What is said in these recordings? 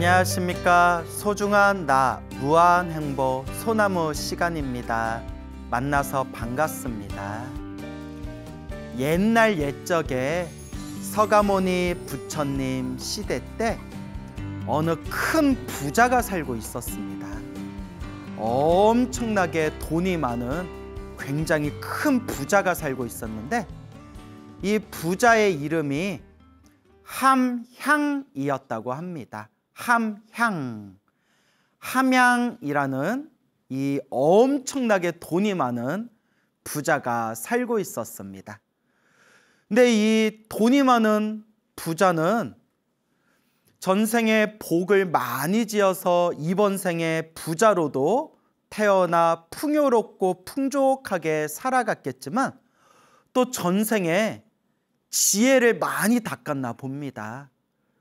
안녕하십니까. 소중한 나 무한 행보 소나무 시간입니다. 만나서 반갑습니다. 옛날 옛적에 서가모니 부처님 시대 때 어느 큰 부자가 살고 있었습니다. 엄청나게 돈이 많은 굉장히 큰 부자가 살고 있었는데 이 부자의 이름이 함향이었다고 합니다. 함향. 함양이라는 이 엄청나게 돈이 많은 부자가 살고 있었습니다. 근데 이 돈이 많은 부자는 전생에 복을 많이 지어서 이번 생에 부자로도 태어나 풍요롭고 풍족하게 살아갔겠지만 또 전생에 지혜를 많이 닦았나 봅니다.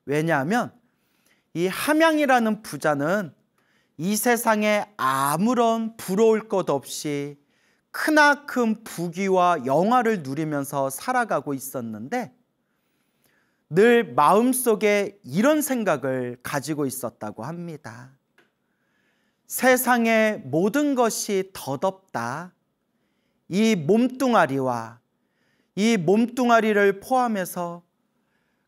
왜냐하면 이 함양이라는 부자는 이 세상에 아무런 부러울 것 없이 크나큰 부귀와 영화를 누리면서 살아가고 있었는데 늘 마음속에 이런 생각을 가지고 있었다고 합니다. 세상의 모든 것이 더덥다이 몸뚱아리와 이 몸뚱아리를 포함해서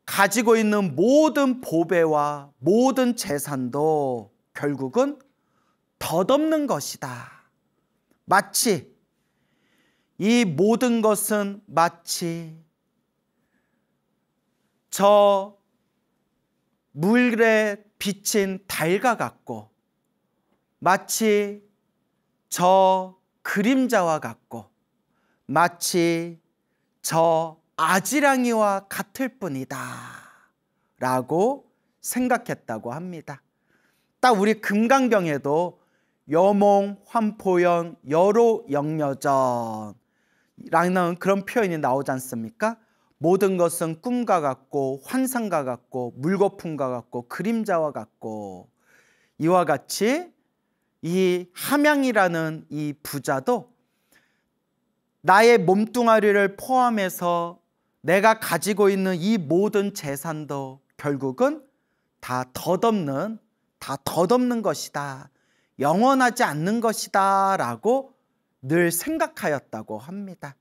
가지고 있는 모든 보배와 모든 재산도 결국은 덧없는 것이다. 마치 이 모든 것은 마치 저 물에 비친 달과 같고 마치 저 그림자와 같고 마치 저 아지랑이와 같을 뿐이다. 라고 생각했다고 합니다. 딱 우리 금강경에도 여몽, 환포연, 여로, 영여전라는 그런 표현이 나오지 않습니까? 모든 것은 꿈과 같고 환상과 같고 물거품과 같고 그림자와 같고 이와 같이 이 함양이라는 이 부자도 나의 몸뚱아리를 포함해서 내가 가지고 있는 이 모든 재산도 결국은 다 덧없는 다 덧없는 것이다. 영원하지 않는 것이다. 라고 늘 생각하였다고 합니다.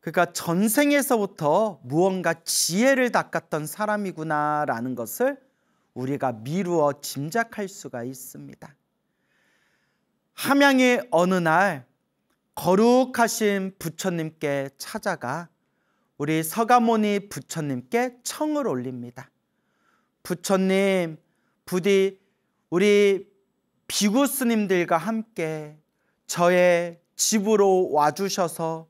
그가 그러니까 전생에서부터 무언가 지혜를 닦았던 사람이구나 라는 것을 우리가 미루어 짐작할 수가 있습니다. 함양이 어느 날 거룩하신 부처님께 찾아가 우리 서가모니 부처님께 청을 올립니다. 부처님, 부디 우리 비구 스님들과 함께 저의 집으로 와주셔서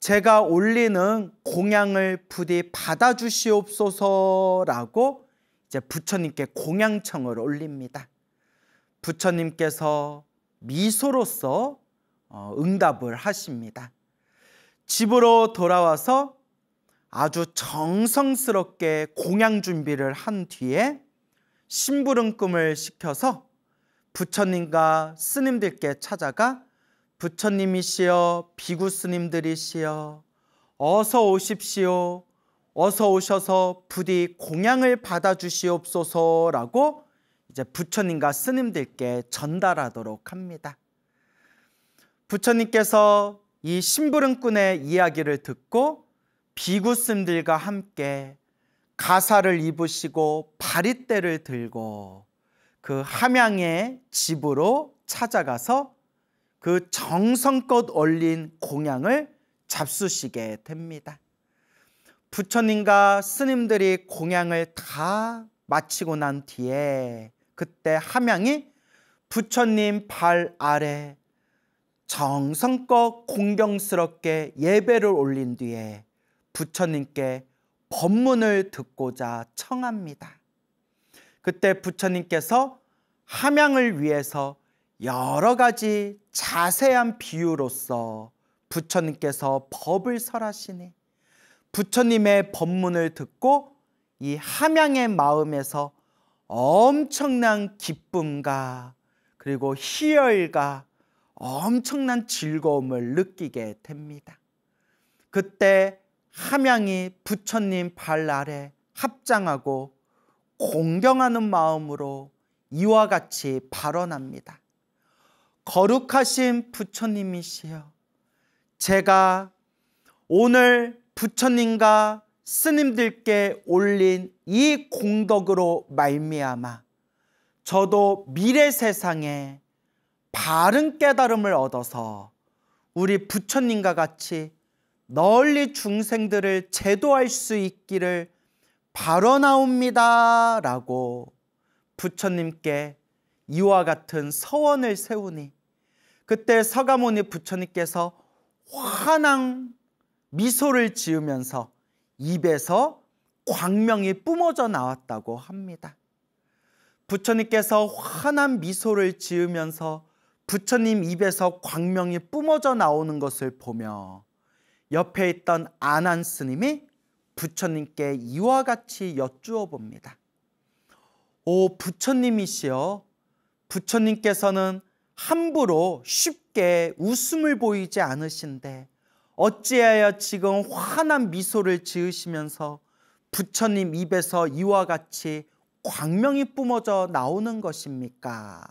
제가 올리는 공양을 부디 받아주시옵소서라고 이제 부처님께 공양청을 올립니다. 부처님께서 미소로서 어, 응답을 하십니다. 집으로 돌아와서 아주 정성스럽게 공양 준비를 한 뒤에 심부름꿈을 시켜서 부처님과 스님들께 찾아가 부처님이시여 비구 스님들이시여 어서 오십시오 어서 오셔서 부디 공양을 받아주시옵소서라고 이제 부처님과 스님들께 전달하도록 합니다. 부처님께서 이 심부름꾼의 이야기를 듣고 비구슴들과 함께 가사를 입으시고 바리떼를 들고 그 함양의 집으로 찾아가서 그 정성껏 올린 공양을 잡수시게 됩니다. 부처님과 스님들이 공양을 다 마치고 난 뒤에 그때 함양이 부처님 발 아래 정성껏 공경스럽게 예배를 올린 뒤에 부처님께 법문을 듣고자 청합니다. 그때 부처님께서 함양을 위해서 여러 가지 자세한 비유로서 부처님께서 법을 설하시니 부처님의 법문을 듣고 이 함양의 마음에서 엄청난 기쁨과 그리고 희열과 엄청난 즐거움을 느끼게 됩니다. 그때 함양이 부처님 발 아래 합장하고 공경하는 마음으로 이와 같이 발언합니다. 거룩하신 부처님이시여 제가 오늘 부처님과 스님들께 올린 이 공덕으로 말미암아 저도 미래 세상에 바른 깨달음을 얻어서 우리 부처님과 같이 널리 중생들을 제도할 수 있기를 바로나옵니다 라고 부처님께 이와 같은 서원을 세우니 그때 서가모니 부처님께서 환한 미소를 지으면서 입에서 광명이 뿜어져 나왔다고 합니다. 부처님께서 환한 미소를 지으면서 부처님 입에서 광명이 뿜어져 나오는 것을 보며 옆에 있던 아난 스님이 부처님께 이와 같이 여쭈어 봅니다. 오 부처님이시여 부처님께서는 함부로 쉽게 웃음을 보이지 않으신데 어찌하여 지금 환한 미소를 지으시면서 부처님 입에서 이와 같이 광명이 뿜어져 나오는 것입니까?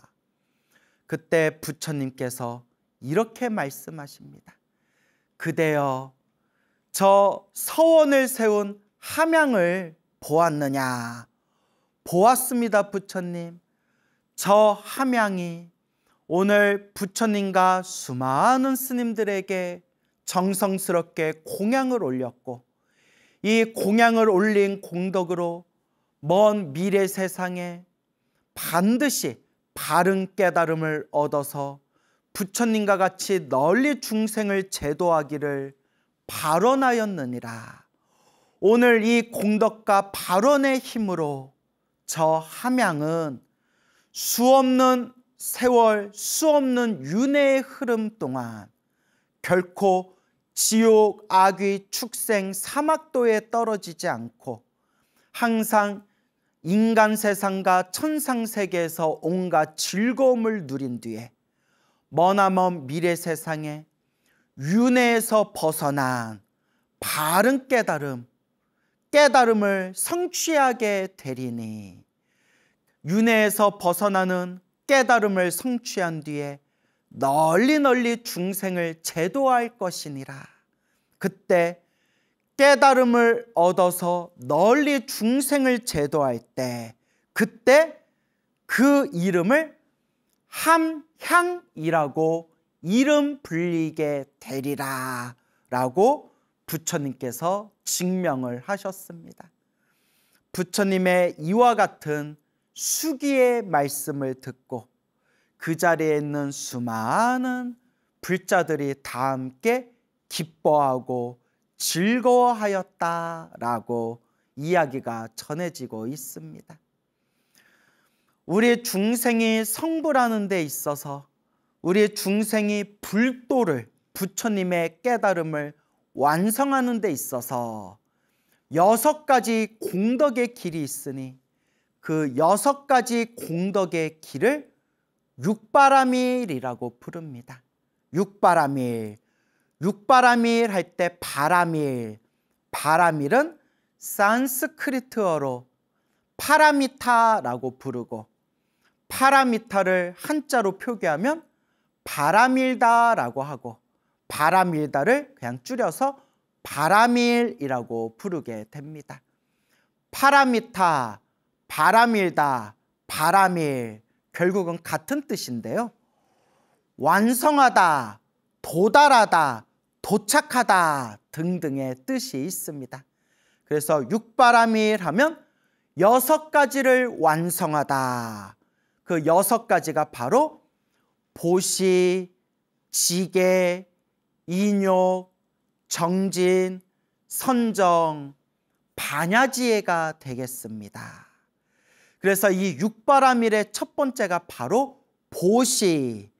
그때 부처님께서 이렇게 말씀하십니다. 그대여 저 서원을 세운 함양을 보았느냐? 보았습니다, 부처님. 저 함양이 오늘 부처님과 수많은 스님들에게 정성스럽게 공양을 올렸고 이 공양을 올린 공덕으로 먼 미래 세상에 반드시 바른 깨달음을 얻어서 부처님과 같이 널리 중생을 제도하기를 발언하였느니라. 오늘 이 공덕과 발언의 힘으로 저 함양은 수없는 세월 수없는 윤회의 흐름 동안 결코 지옥, 악귀, 축생, 사막도에 떨어지지 않고 항상 인간 세상과 천상 세계에서 온갖 즐거움을 누린 뒤에 머나먼 미래 세상에 윤회에서 벗어난 바른 깨달음, 깨달음을 성취하게 되리니 윤회에서 벗어나는 깨달음을 성취한 뒤에 널리 널리 중생을 제도할 것이니라. 그때 깨달음을 얻어서 널리 중생을 제도할 때 그때 그 이름을 함 향이라고 이름 불리게 되리라 라고 부처님께서 증명을 하셨습니다. 부처님의 이와 같은 수기의 말씀을 듣고 그 자리에 있는 수많은 불자들이 다 함께 기뻐하고 즐거워하였다라고 이야기가 전해지고 있습니다. 우리 중생이 성불하는 데 있어서 우리 중생이 불도를 부처님의 깨달음을 완성하는 데 있어서 여섯 가지 공덕의 길이 있으니 그 여섯 가지 공덕의 길을 육바라밀이라고 부릅니다. 육바라밀. 육바라밀 할 때 바라밀. 바라밀은 산스크리트어로 파라미타라고 부르고 파라미터를 한자로 표기하면 바람일다라고 하고 바람일다를 그냥 줄여서 바람일이라고 부르게 됩니다. 파라미타, 바람일다, 바람일 결국은 같은 뜻인데요. 완성하다, 도달하다, 도착하다 등등의 뜻이 있습니다. 그래서 육바람일 하면 여섯 가지를 완성하다, 그 여섯 가지가 바로 보시, 지계, 인욕, 정진, 선정, 반야지혜가 되겠습니다. 그래서 이 육바라밀의 첫 번째가 바로 보시,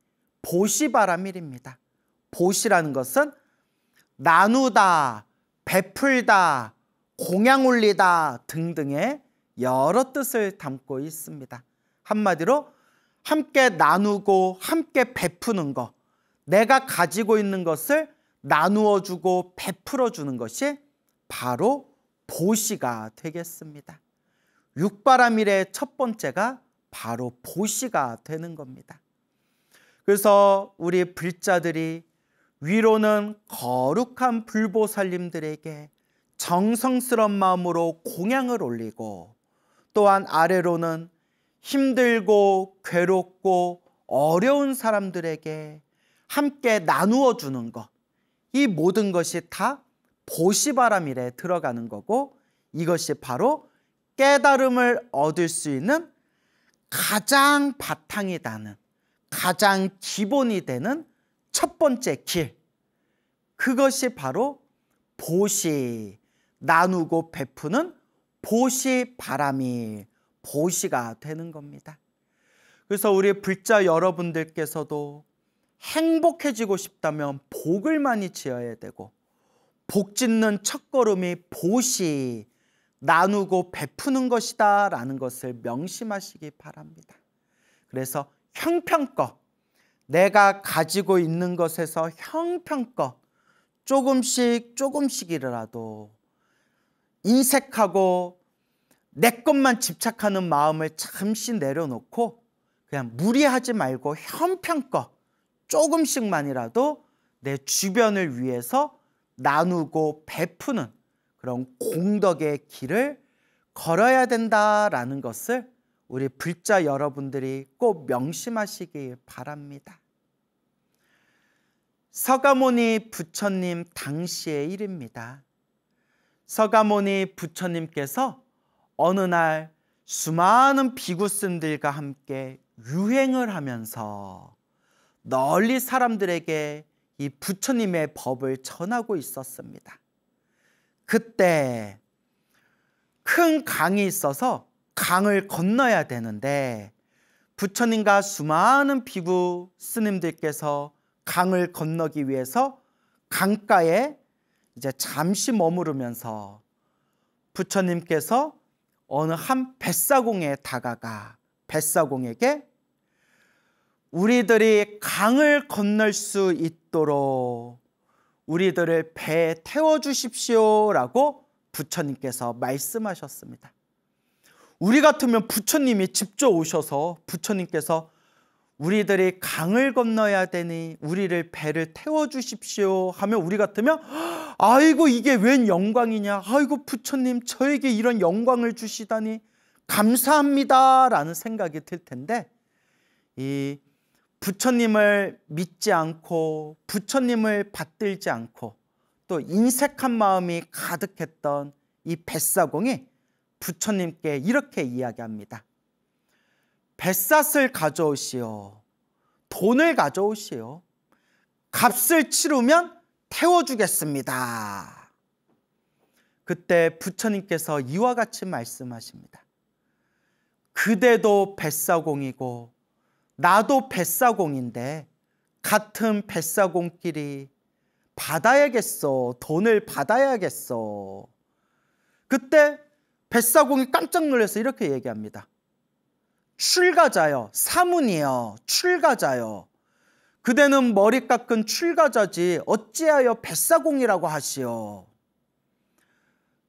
보시바라밀입니다. 보시라는 것은 나누다, 베풀다, 공양 올리다 등등의 여러 뜻을 담고 있습니다. 한마디로 함께 나누고 함께 베푸는 것. 내가 가지고 있는 것을 나누어 주고 베풀어 주는 것이 바로 보시가 되겠습니다. 육바람밀의첫 번째가 바로 보시가 되는 겁니다. 그래서 우리 불자들이 위로는 거룩한 불보살님들에게 정성스런 마음으로 공양을 올리고 또한 아래로는 힘들고 괴롭고 어려운 사람들에게 함께 나누어 주는 것. 이 모든 것이 다보시바람이래 들어가는 거고 이것이 바로 깨달음을 얻을 수 있는 가장 바탕이 되는 가장 기본이 되는 첫 번째 길. 그것이 바로 보시, 나누고 베푸는 보시 바람이 보시가 되는 겁니다. 그래서 우리 불자 여러분들께서도 행복해지고 싶다면 복을 많이 지어야 되고 복 짓는 첫걸음이 보시 나누고 베푸는 것이다 라는 것을 명심하시기 바랍니다. 그래서 형평껏 내가 가지고 있는 것에서 형평껏 조금씩 조금씩이라도 인색하고 내 것만 집착하는 마음을 잠시 내려놓고 그냥 무리하지 말고 형편껏 조금씩만이라도 내 주변을 위해서 나누고 베푸는 그런 공덕의 길을 걸어야 된다라는 것을 우리 불자 여러분들이 꼭 명심하시길 바랍니다. 서가모니 부처님 당시의 일입니다. 서가모니 부처님께서 어느 날 수많은 비구슨들과 함께 유행을 하면서 널리 사람들에게 이 부처님의 법을 전하고 있었습니다. 그때 큰 강이 있어서 강을 건너야 되는데 부처님과 수많은 비구 스님들께서 강을 건너기 위해서 강가에 이제 잠시 머무르면서 부처님께서 어느 한 뱃사공에 다가가 뱃사공에게 우리들이 강을 건널 수 있도록 우리들을 배에 태워 주십시오라고 부처님께서 말씀하셨습니다. 우리 같으면 부처님이 직접 오셔서 부처님께서 우리들이 강을 건너야 되니 우리를 배를 태워 주십시오 하면 우리 같으면 아이고 이게 웬 영광이냐. 아이고 부처님 저에게 이런 영광을 주시다니 감사합니다. 라는 생각이 들 텐데 이 부처님을 믿지 않고 부처님을 받들지 않고 또 인색한 마음이 가득했던 이 뱃사공이 부처님께 이렇게 이야기합니다. 뱃삿을 가져오시오. 돈을 가져오시오. 값을 치르면 태워주겠습니다. 그때 부처님께서 이와 같이 말씀하십니다. 그대도 뱃사공이고 나도 뱃사공인데 같은 뱃사공끼리 받아야겠어. 돈을 받아야겠어. 그때 뱃사공이 깜짝 놀라서 이렇게 얘기합니다. 출가자여, 사문이여, 출가자여. 그대는 머리 깎은 출가자지 어찌하여 뱃사공이라고 하시오.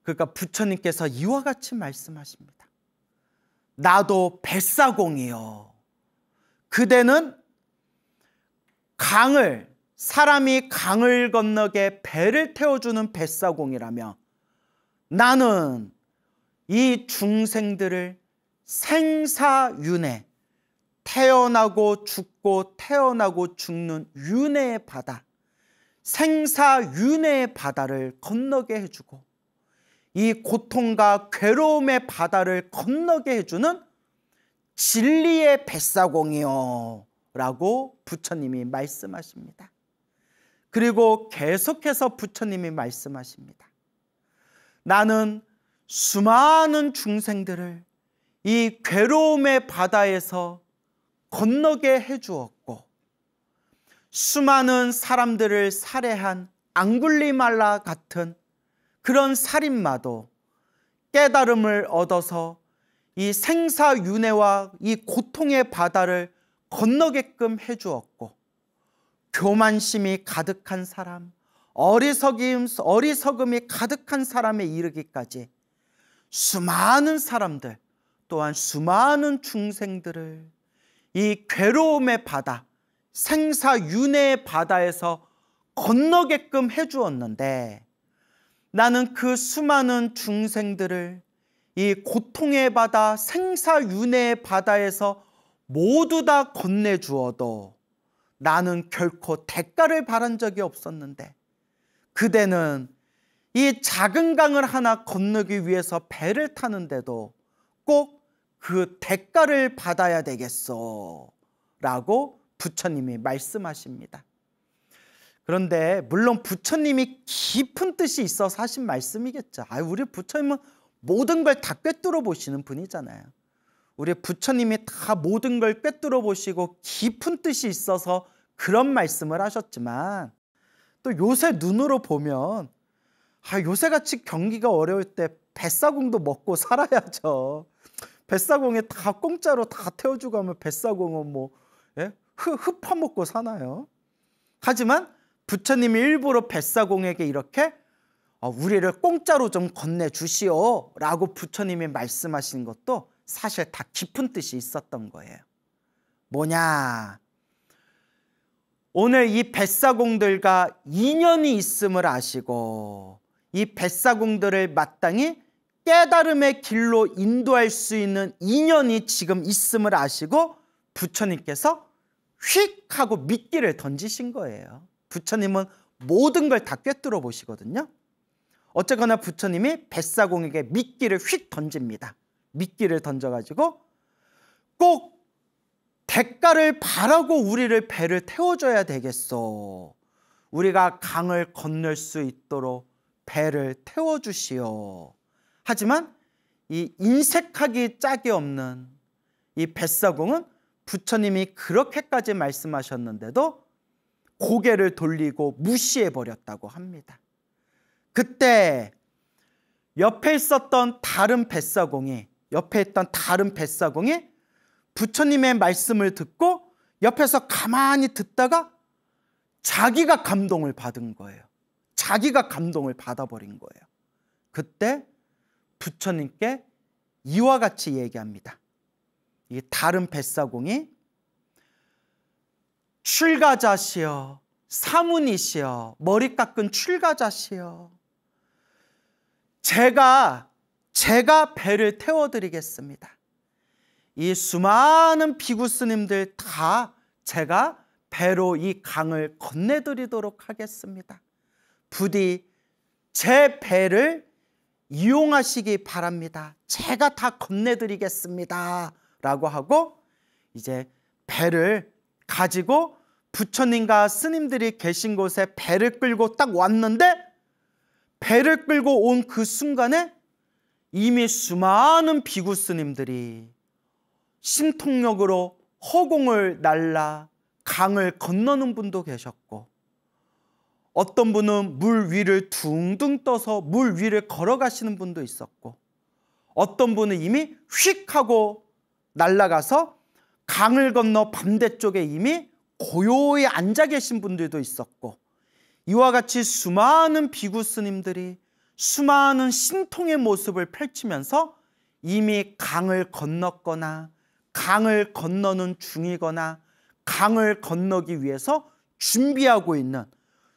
그러니까 부처님께서 이와 같이 말씀하십니다. 나도 뱃사공이요. 그대는 강을 사람이 강을 건너게 배를 태워주는 뱃사공이라며 나는 이 중생들을 생사윤회 태어나고 죽고 태어나고 죽는 윤회의 바다, 생사 윤회의 바다를 건너게 해주고 이 고통과 괴로움의 바다를 건너게 해주는 진리의 뱃사공이요 라고 부처님이 말씀하십니다. 그리고 계속해서 부처님이 말씀하십니다. 나는 수많은 중생들을 이 괴로움의 바다에서 건너게 해주었고 수많은 사람들을 살해한 앙굴리말라 같은 그런 살인마도 깨달음을 얻어서 이 생사윤회와 이 고통의 바다를 건너게끔 해주었고 교만심이 가득한 사람, 어리석임, 어리석음이 가득한 사람에 이르기까지 수많은 사람들 또한 수많은 중생들을 이 괴로움의 바다, 생사윤회의 바다에서 건너게끔 해주었는데 나는 그 수많은 중생들을 이 고통의 바다, 생사윤회의 바다에서 모두 다 건네주어도 나는 결코 대가를 바란 적이 없었는데 그대는 이 작은 강을 하나 건너기 위해서 배를 타는데도 꼭그 대가를 받아야 되겠어. 라고 부처님이 말씀하십니다. 그런데 물론 부처님이 깊은 뜻이 있어서 하신 말씀이겠죠. 아, 우리 부처님은 모든 걸 다 꿰뚫어 보시는 분이잖아요. 우리 부처님이 다 모든 걸 꿰뚫어 보시고 깊은 뜻이 있어서 그런 말씀을 하셨지만 또 요새 눈으로 보면 아, 요새같이 경기가 어려울 때 뱃사공도 먹고 살아야죠. 뱃사공에 다 공짜로 다 태워주고 하면 뱃사공은 뭐 예? 흡, 파먹고 사나요? 하지만 부처님이 일부러 뱃사공에게 이렇게 어, 우리를 공짜로 좀 건네주시오 라고 부처님이 말씀하신 것도 사실 다 깊은 뜻이 있었던 거예요. 뭐냐? 오늘 이 뱃사공들과 인연이 있음을 아시고 이 뱃사공들을 마땅히 깨달음의 길로 인도할 수 있는 인연이 지금 있음을 아시고 부처님께서 휙 하고 미끼를 던지신 거예요. 부처님은 모든 걸 다 꿰뚫어 보시거든요. 어쨌거나 부처님이 뱃사공에게 미끼를 휙 던집니다. 미끼를 던져가지고 꼭 대가를 바라고 우리를 배를 태워줘야 되겠소. 우리가 강을 건널 수 있도록 배를 태워주시오. 하지만 이 인색하기 짝이 없는 이 뱃사공은 부처님이 그렇게까지 말씀하셨는데도 고개를 돌리고 무시해 버렸다고 합니다. 그때 옆에 있었던 다른 뱃사공이 옆에 있던 다른 뱃사공이 부처님의 말씀을 듣고 옆에서 가만히 듣다가 자기가 감동을 받은 거예요. 자기가 감동을 받아버린 거예요. 그때 부처님께 이와 같이 얘기합니다. 이 다른 뱃사공이 출가자시여 사문이시여 머리 깎은 출가자시여 제가 제가 배를 태워드리겠습니다. 이 수많은 비구 스님들 다 제가 배로 이 강을 건네드리도록 하겠습니다. 부디 제 배를 이용하시기 바랍니다. 제가 다 건네드리겠습니다. 라고 하고 이제 배를 가지고 부처님과 스님들이 계신 곳에 배를 끌고 딱 왔는데 배를 끌고 온 그 순간에 이미 수많은 비구 스님들이 신통력으로 허공을 날라 강을 건너는 분도 계셨고 어떤 분은 물 위를 둥둥 떠서 물 위를 걸어가시는 분도 있었고 어떤 분은 이미 휙 하고 날아가서 강을 건너 반대쪽에 이미 고요히 앉아 계신 분들도 있었고 이와 같이 수많은 비구 스님들이 수많은 신통의 모습을 펼치면서 이미 강을 건넜거나 강을 건너는 중이거나 강을 건너기 위해서 준비하고 있는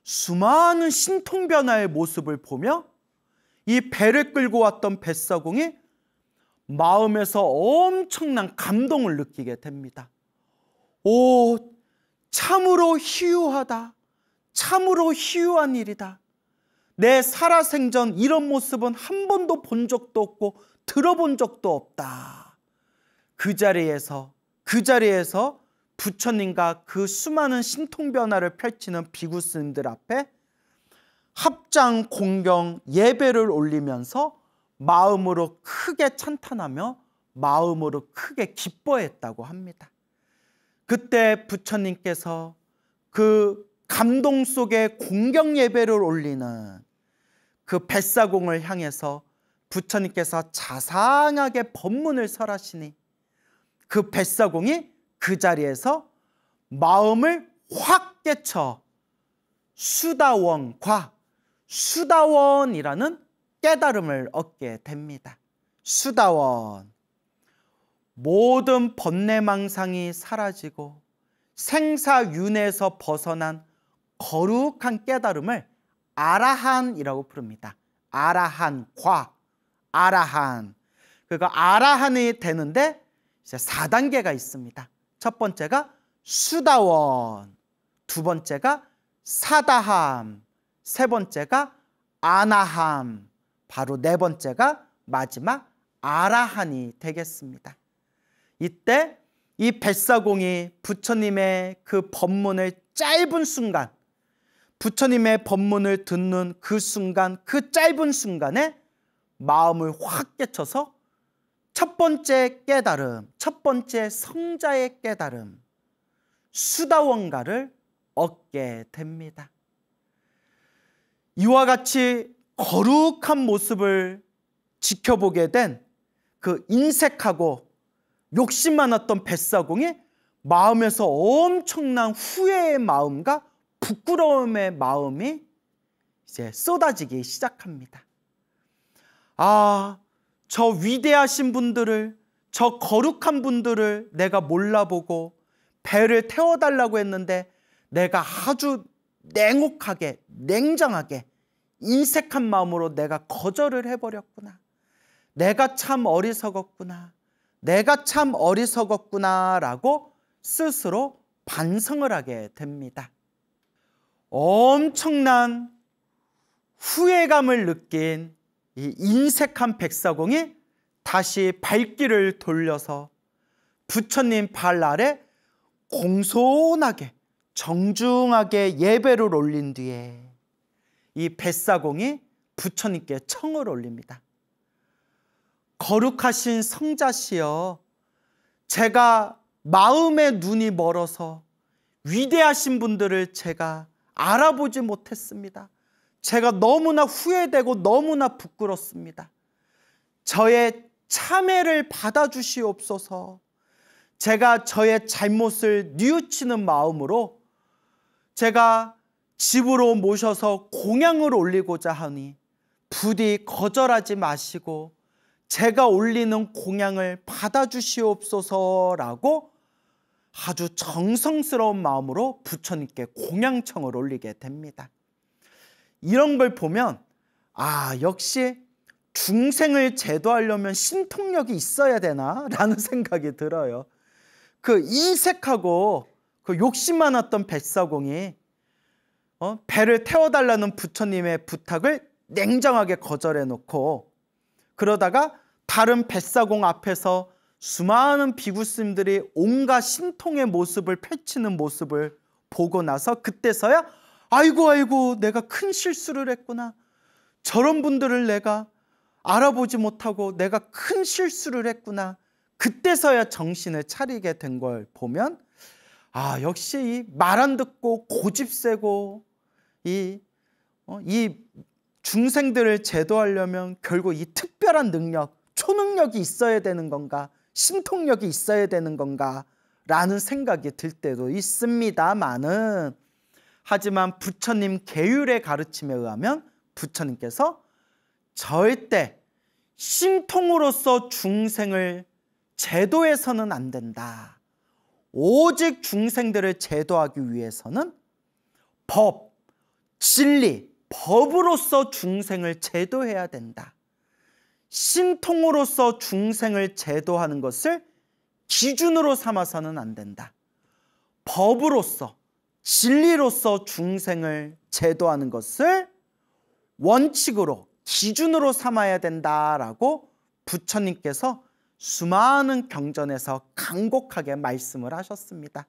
수많은 신통 변화의 모습을 보며 이 배를 끌고 왔던 뱃사공이 마음에서 엄청난 감동을 느끼게 됩니다. 오, 참으로 희유하다. 참으로 희유한 일이다. 내 살아생전 이런 모습은 한 번도 본 적도 없고 들어본 적도 없다. 그 자리에서, 그 자리에서 부처님과 그 수많은 신통 변화를 펼치는 비구스님들 앞에 합장 공경 예배를 올리면서 마음으로 크게 찬탄하며 마음으로 크게 기뻐했다고 합니다. 그때 부처님께서 그 감동 속에 공경 예배를 올리는 그 뱃사공을 향해서 부처님께서 자상하게 법문을 설하시니 그 뱃사공이 그 자리에서 마음을 확 깨쳐 수다원과 수다원이라는 깨달음을 얻게 됩니다. 수다원. 모든 번뇌망상이 사라지고 생사윤에서 벗어난 거룩한 깨달음을 아라한이라고 부릅니다. 아라한과 아라한. 그거 아라한이 되는데 이제 4단계가 있습니다. 첫 번째가 수다원, 두 번째가 사다함, 세 번째가 아나함, 바로 네 번째가 마지막 아라한이 되겠습니다. 이때 이 뱃사공이 부처님의 그 법문을 짧은 순간 부처님의 법문을 듣는 그 순간 그 짧은 순간에 마음을 확 깨쳐서 첫 번째 깨달음, 첫 번째 성자의 깨달음, 수다원가를 얻게 됩니다. 이와 같이 거룩한 모습을 지켜보게 된 그 인색하고 욕심 많았던 뱃사공이 마음에서 엄청난 후회의 마음과 부끄러움의 마음이 이제 쏟아지기 시작합니다. 아, 저 위대하신 분들을 저 거룩한 분들을 내가 몰라보고 배를 태워달라고 했는데 내가 아주 냉혹하게 냉정하게 인색한 마음으로 내가 거절을 해버렸구나. 내가 참 어리석었구나. 내가 참 어리석었구나. 라고 스스로 반성을 하게 됩니다. 엄청난 후회감을 느낀 이 인색한 백사공이 다시 발길을 돌려서 부처님 발 아래 공손하게 정중하게 예배를 올린 뒤에 이 뱃사공이 부처님께 청을 올립니다. 거룩하신 성자시여 제가 마음의 눈이 멀어서 위대하신 분들을 제가 알아보지 못했습니다. 제가 너무나 후회되고 너무나 부끄럽습니다. 저의 참회를 받아주시옵소서. 제가 저의 잘못을 뉘우치는 마음으로 제가 집으로 모셔서 공양을 올리고자 하니 부디 거절하지 마시고 제가 올리는 공양을 받아주시옵소서라고 아주 정성스러운 마음으로 부처님께 공양청을 올리게 됩니다. 이런 걸 보면 아 역시 중생을 제도하려면 신통력이 있어야 되나 라는 생각이 들어요. 그 인색하고 그 욕심 많았던 뱃사공이 어? 배를 태워달라는 부처님의 부탁을 냉정하게 거절해놓고 그러다가 다른 뱃사공 앞에서 수많은 비구스님들이 온갖 신통의 모습을 펼치는 모습을 보고 나서 그때서야 아이고, 아이고, 내가 큰 실수를 했구나. 저런 분들을 내가 알아보지 못하고 내가 큰 실수를 했구나. 그때서야 정신을 차리게 된 걸 보면, 아, 역시 이 말 안 듣고 고집 세고, 이, 어, 이 중생들을 제도하려면 결국 이 특별한 능력, 초능력이 있어야 되는 건가, 신통력이 있어야 되는 건가, 라는 생각이 들 때도 있습니다만은 하지만 부처님 계율의 가르침에 의하면 부처님께서 절대 신통으로서 중생을 제도해서는 안 된다. 오직 중생들을 제도하기 위해서는 법, 진리, 법으로서 중생을 제도해야 된다. 신통으로서 중생을 제도하는 것을 기준으로 삼아서는 안 된다. 법으로서 진리로서 중생을 제도하는 것을 원칙으로 기준으로 삼아야 된다라고 부처님께서 수많은 경전에서 간곡하게 말씀을 하셨습니다.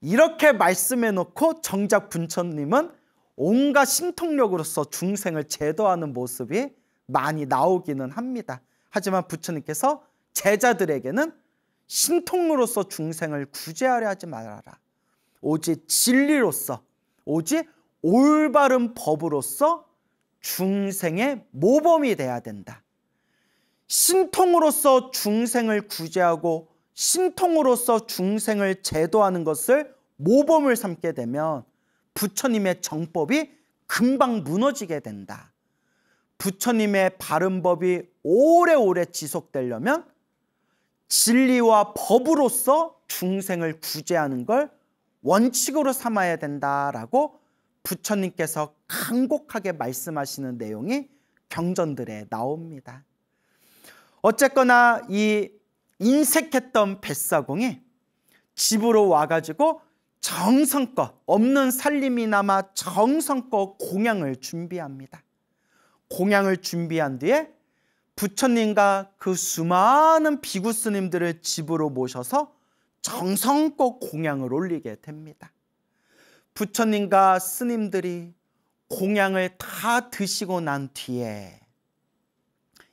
이렇게 말씀해 놓고 정작 부처님은 온갖 신통력으로서 중생을 제도하는 모습이 많이 나오기는 합니다. 하지만 부처님께서 제자들에게는 신통으로서 중생을 구제하려 하지 말아라. 오직 진리로서 오직 올바른 법으로서 중생의 모범이 돼야 된다. 신통으로서 중생을 구제하고 신통으로서 중생을 제도하는 것을 모범을 삼게 되면 부처님의 정법이 금방 무너지게 된다. 부처님의 바른 법이 오래오래 지속되려면 진리와 법으로서 중생을 구제하는 걸 원칙으로 삼아야 된다라고 부처님께서 강곡하게 말씀하시는 내용이 경전들에 나옵니다. 어쨌거나 이 인색했던 뱃사공이 집으로 와가지고 정성껏 없는 살림이나마 정성껏 공양을 준비합니다. 공양을 준비한 뒤에 부처님과 그 수많은 비구 스님들을 집으로 모셔서 정성껏 공양을 올리게 됩니다. 부처님과 스님들이 공양을 다 드시고 난 뒤에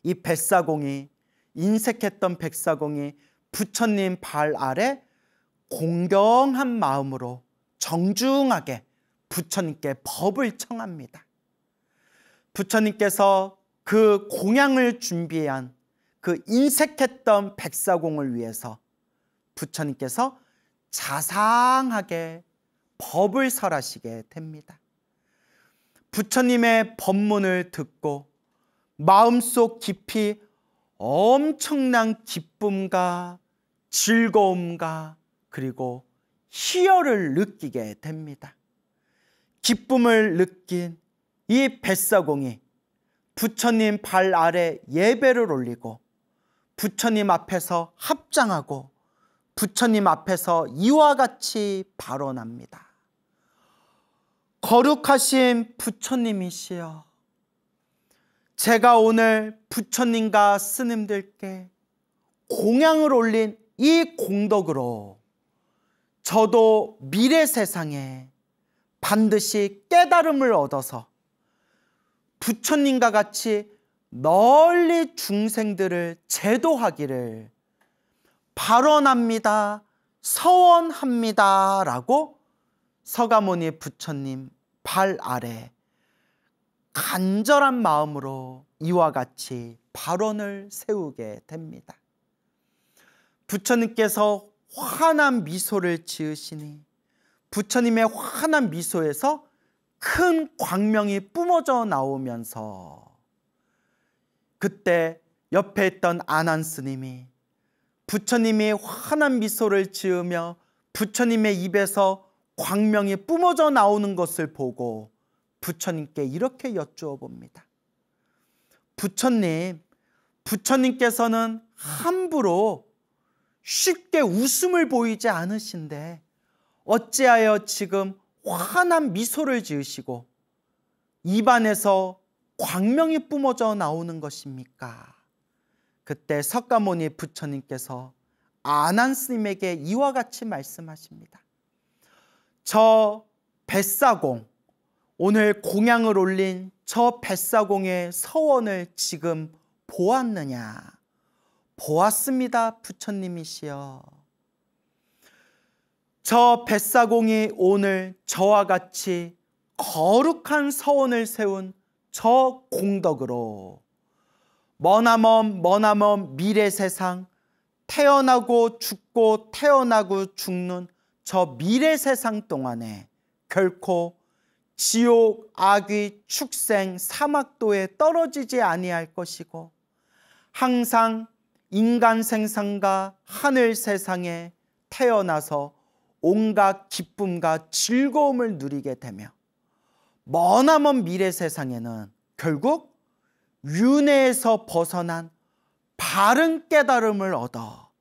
이 백사공이 인색했던 백사공이 부처님 발 아래 공경한 마음으로 정중하게 부처님께 법을 청합니다. 부처님께서 그 공양을 준비한 그 인색했던 백사공을 위해서 부처님께서 자상하게 법을 설하시게 됩니다. 부처님의 법문을 듣고 마음속 깊이 엄청난 기쁨과 즐거움과 그리고 희열을 느끼게 됩니다. 기쁨을 느낀 이 뱃사공이 부처님 발 아래 예배를 올리고 부처님 앞에서 합장하고 부처님 앞에서 이와 같이 발언합니다. 거룩하신 부처님이시여. 제가 오늘 부처님과 스님들께 공양을 올린 이 공덕으로 저도 미래 세상에 반드시 깨달음을 얻어서 부처님과 같이 널리 중생들을 제도하기를 발언합니다. 서원합니다. 라고 서가모니 부처님 발 아래 간절한 마음으로 이와 같이 발언을 세우게 됩니다. 부처님께서 환한 미소를 지으시니 부처님의 환한 미소에서 큰 광명이 뿜어져 나오면서 그때 옆에 있던 아난 스님이 부처님이 환한 미소를 지으며 부처님의 입에서 광명이 뿜어져 나오는 것을 보고 부처님께 이렇게 여쭈어 봅니다. 부처님, 부처님께서는 함부로 쉽게 웃음을 보이지 않으신데 어찌하여 지금 환한 미소를 지으시고 입안에서 광명이 뿜어져 나오는 것입니까? 그때 석가모니 부처님께서 아난 스님에게 이와 같이 말씀하십니다. 저 뱃사공 오늘 공양을 올린 저 뱃사공의 서원을 지금 보았느냐? 보았습니다, 부처님이시여. 저 뱃사공이 오늘 저와 같이 거룩한 서원을 세운 저 공덕으로 머나먼 머나먼 미래 세상 태어나고 죽고 태어나고 죽는 저 미래 세상 동안에 결코 지옥, 악귀, 축생, 사막도에 떨어지지 아니할 것이고 항상 인간 생상과 하늘 세상에 태어나서 온갖 기쁨과 즐거움을 누리게 되며 머나먼 미래 세상에는 결국 윤회에서 벗어난 바른 깨달음을 얻어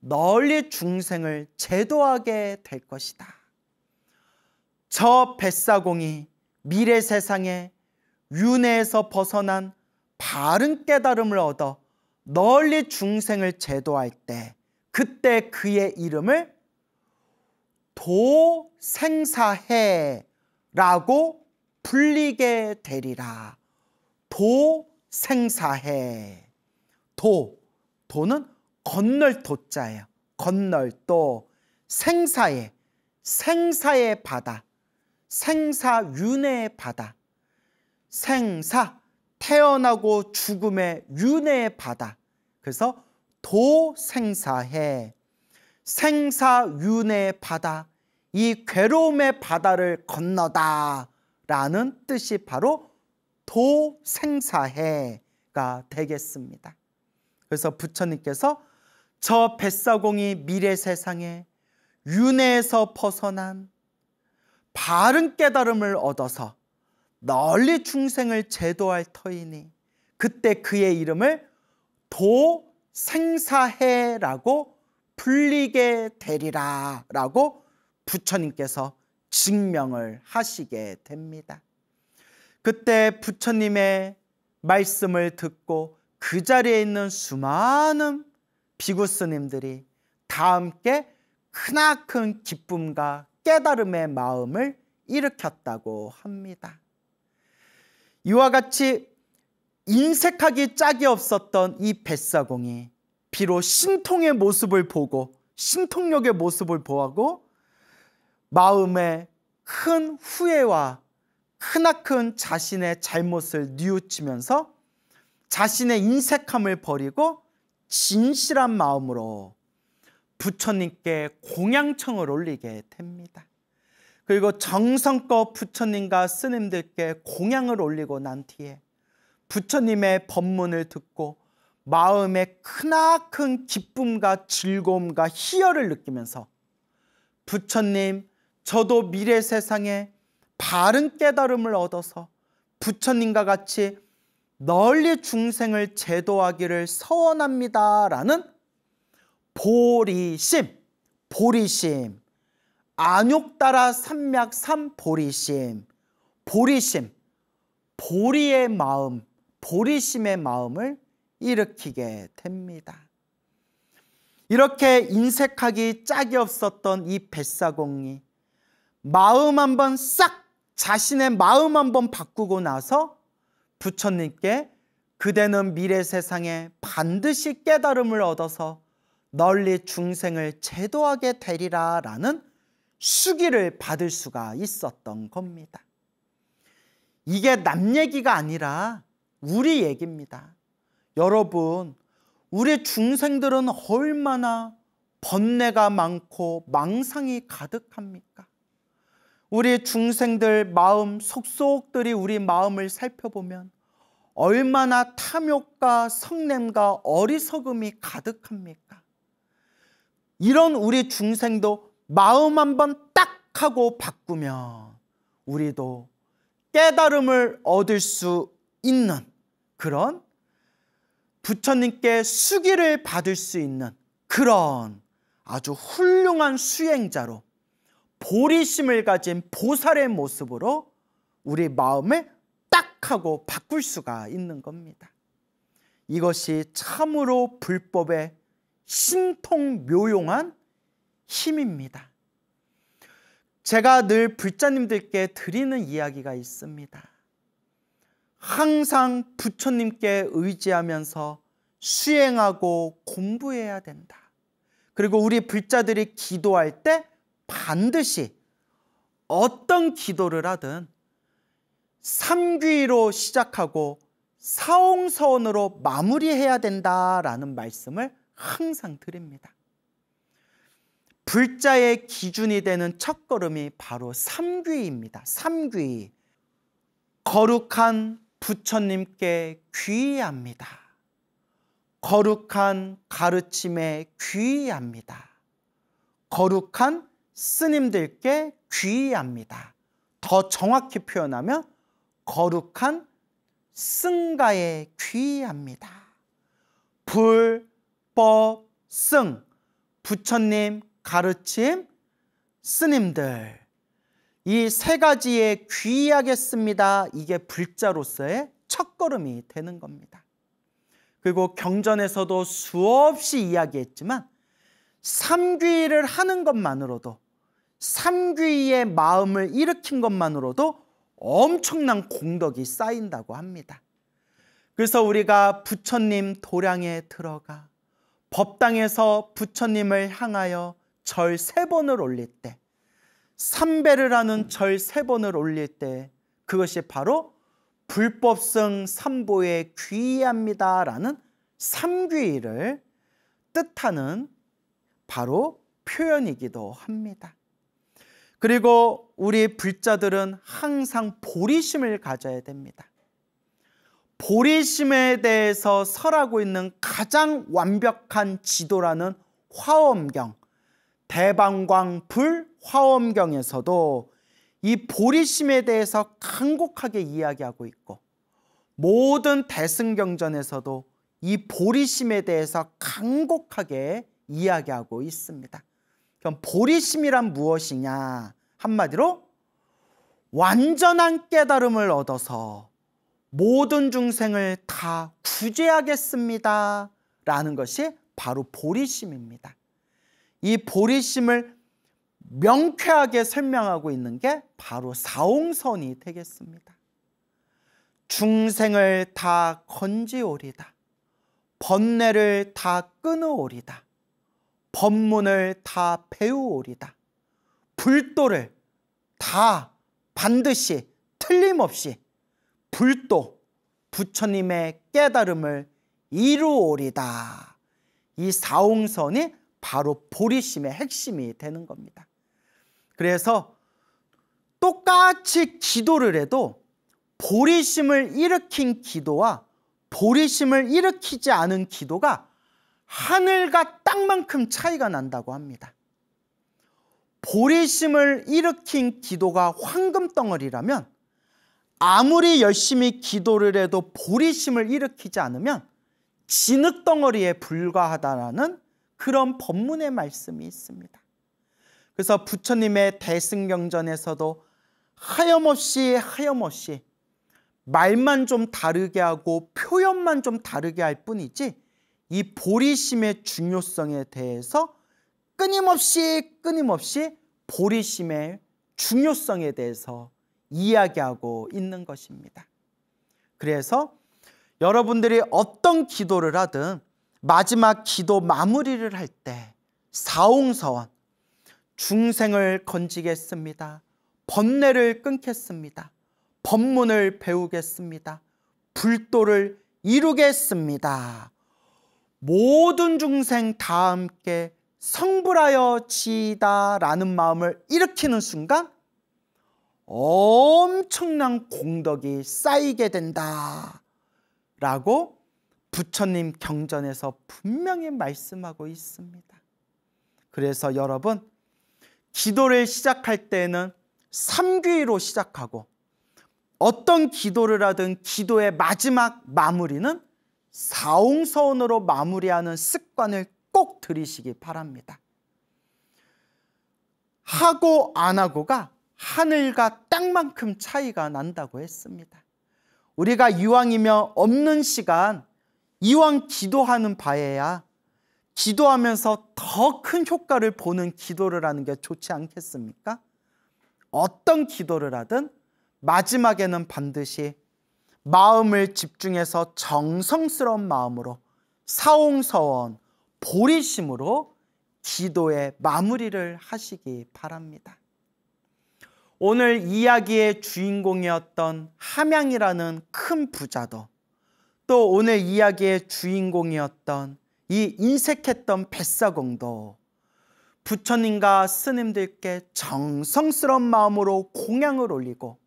널리 중생을 제도하게 될 것이다. 저 뱃사공이 미래 세상에 윤회에서 벗어난 바른 깨달음을 얻어 널리 중생을 제도할 때 그때 그의 이름을 도생사해라고 불리게 되리라 도생사해. 도, 도는 건널 도자예요. 건널 도 생사해. 생사의 바다. 생사윤회의 바다. 생사 태어나고 죽음의 윤회의 바다. 그래서 도생사해. 생사윤회의 바다. 이 괴로움의 바다를 건너다. 라는 뜻이 바로 도생사해가 되겠습니다. 그래서 부처님께서 저 뱃사공이 미래 세상에 윤회에서 벗어난 바른 깨달음을 얻어서 널리 충생을 제도할 터이니 그때 그의 이름을 도생사해라고 불리게 되리라라고 부처님께서 증명을 하시게 됩니다. 그때 부처님의 말씀을 듣고 그 자리에 있는 수많은 비구스님들이 다 함께 크나큰 기쁨과 깨달음의 마음을 일으켰다고 합니다. 이와 같이 인색하기 짝이 없었던 이 뱃사공이 비로 신통의 모습을 보고 신통력의 모습을 보고 마음에 큰 후회와 크나큰 자신의 잘못을 뉘우치면서 자신의 인색함을 버리고 진실한 마음으로 부처님께 공양청을 올리게 됩니다. 그리고 정성껏 부처님과 스님들께 공양을 올리고 난 뒤에 부처님의 법문을 듣고 마음의 크나큰 기쁨과 즐거움과 희열을 느끼면서 부처님 저도 미래 세상에 바른 깨달음을 얻어서 부처님과 같이 널리 중생을 제도하기를 서원합니다라는 보리심, 보리심, 안욕따라 삼맥 삼 보리심, 보리심, 보리의 마음, 보리심의 마음을 일으키게 됩니다. 이렇게 인색하기 짝이 없었던 이 뱃사공이 마음 한번 싹 자신의 마음 한번 바꾸고 나서 부처님께 그대는 미래 세상에 반드시 깨달음을 얻어서 널리 중생을 제도하게 되리라 라는 수기를 받을 수가 있었던 겁니다. 이게 남 얘기가 아니라 우리 얘기입니다. 여러분, 우리 중생들은 얼마나 번뇌가 많고 망상이 가득합니까? 우리 중생들 마음 속속들이 우리 마음을 살펴보면 얼마나 탐욕과 성냄과 어리석음이 가득합니까? 이런 우리 중생도 마음 한번 딱 하고 바꾸면 우리도 깨달음을 얻을 수 있는 그런 부처님께 수기를 받을 수 있는 그런 아주 훌륭한 수행자로 보리심을 가진 보살의 모습으로 우리 마음을 딱 하고 바꿀 수가 있는 겁니다. 이것이 참으로 불법의 신통묘용한 힘입니다. 제가 늘 불자님들께 드리는 이야기가 있습니다. 항상 부처님께 의지하면서 수행하고 공부해야 된다. 그리고 우리 불자들이 기도할 때 반드시 어떤 기도를 하든 삼귀로 시작하고 사홍서원으로 마무리해야 된다라는 말씀을 항상 드립니다. 불자의 기준이 되는 첫걸음이 바로 삼귀입니다. 삼귀. 거룩한 부처님께 귀의합니다. 거룩한 가르침에 귀의합니다. 거룩한 스님들께 귀의합니다. 더 정확히 표현하면 거룩한 승가에 귀의합니다. 불법 승 부처님 가르침 스님들 이 세 가지에 귀의하겠습니다. 이게 불자로서의 첫걸음이 되는 겁니다. 그리고 경전에서도 수없이 이야기했지만 삼귀를 하는 것만으로도 삼귀의 마음을 일으킨 것만으로도 엄청난 공덕이 쌓인다고 합니다. 그래서 우리가 부처님 도량에 들어가 법당에서 부처님을 향하여 절 세 번을 올릴 때 삼배를 하는 절 세 번을 올릴 때 그것이 바로 불법성 삼보에 귀의합니다라는 삼귀를 뜻하는 바로 표현이기도 합니다. 그리고 우리 불자들은 항상 보리심을 가져야 됩니다. 보리심에 대해서 설하고 있는 가장 완벽한 지도라는 화엄경 대방광불 화엄경에서도 이 보리심에 대해서 간곡하게 이야기하고 있고 모든 대승경전에서도 이 보리심에 대해서 간곡하게 이야기하고 있습니다. 그럼 보리심이란 무엇이냐? 한마디로 완전한 깨달음을 얻어서 모든 중생을 다 구제하겠습니다. 라는 것이 바로 보리심입니다. 이 보리심을 명쾌하게 설명하고 있는 게 바로 사홍선이 되겠습니다. 중생을 다 건지오리다. 번뇌를 다 끊어오리다. 법문을 다 배우오리다. 불도를 다 반드시 틀림없이 불도 부처님의 깨달음을 이루오리다. 이 사홍선이 바로 보리심의 핵심이 되는 겁니다. 그래서 똑같이 기도를 해도 보리심을 일으킨 기도와 보리심을 일으키지 않은 기도가 하늘과 땅만큼 차이가 난다고 합니다. 보리심을 일으킨 기도가 황금덩어리라면 아무리 열심히 기도를 해도 보리심을 일으키지 않으면 진흙덩어리에 불과하다라는 그런 법문의 말씀이 있습니다. 그래서 부처님의 대승경전에서도 하염없이 하염없이 말만 좀 다르게 하고 표현만 좀 다르게 할 뿐이지 이 보리심의 중요성에 대해서 끊임없이 끊임없이 보리심의 중요성에 대해서 이야기하고 있는 것입니다. 그래서 여러분들이 어떤 기도를 하든 마지막 기도 마무리를 할 때 사홍서원 중생을 건지겠습니다. 번뇌를 끊겠습니다. 법문을 배우겠습니다. 불도를 이루겠습니다. 모든 중생 다 함께 성불하여 지다라는 마음을 일으키는 순간 엄청난 공덕이 쌓이게 된다. 라고 부처님 경전에서 분명히 말씀하고 있습니다. 그래서 여러분, 기도를 시작할 때는 삼귀로 시작하고 어떤 기도를 하든 기도의 마지막 마무리는 사홍서원으로 마무리하는 습관을 꼭 들이시기 바랍니다. 하고 안 하고가 하늘과 땅만큼 차이가 난다고 했습니다. 우리가 이왕이면 없는 시간 이왕 기도하는 바에야 기도하면서 더 큰 효과를 보는 기도를 하는 게 좋지 않겠습니까? 어떤 기도를 하든 마지막에는 반드시 마음을 집중해서 정성스러운 마음으로 사홍서원 보리심으로 기도의 마무리를 하시기 바랍니다. 오늘 이야기의 주인공이었던 함양이라는 큰 부자도 또 오늘 이야기의 주인공이었던 이 인색했던 뱃사공도 부처님과 스님들께 정성스러운 마음으로 공양을 올리고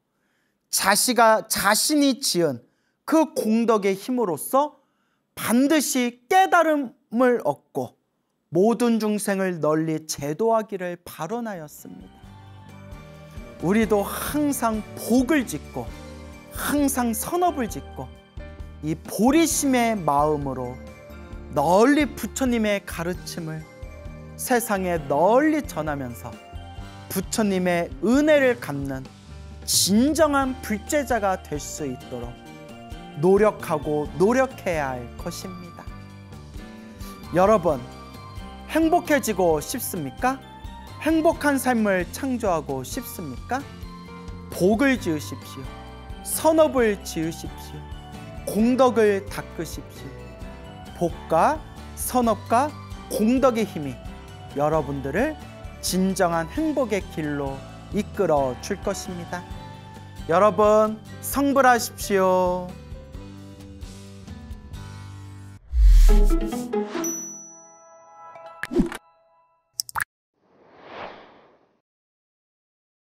자시가 자신이 지은 그 공덕의 힘으로써 반드시 깨달음을 얻고 모든 중생을 널리 제도하기를 발언하였습니다. 우리도 항상 복을 짓고 항상 선업을 짓고 이 보리심의 마음으로 널리 부처님의 가르침을 세상에 널리 전하면서 부처님의 은혜를 갚는 진정한 불제자가 될 수 있도록 노력하고 노력해야 할 것입니다. 여러분, 행복해지고 싶습니까? 행복한 삶을 창조하고 싶습니까? 복을 지으십시오. 선업을 지으십시오. 공덕을 닦으십시오. 복과 선업과 공덕의 힘이 여러분들을 진정한 행복의 길로 이끌어 줄 것입니다. 여러분 성불하십시오.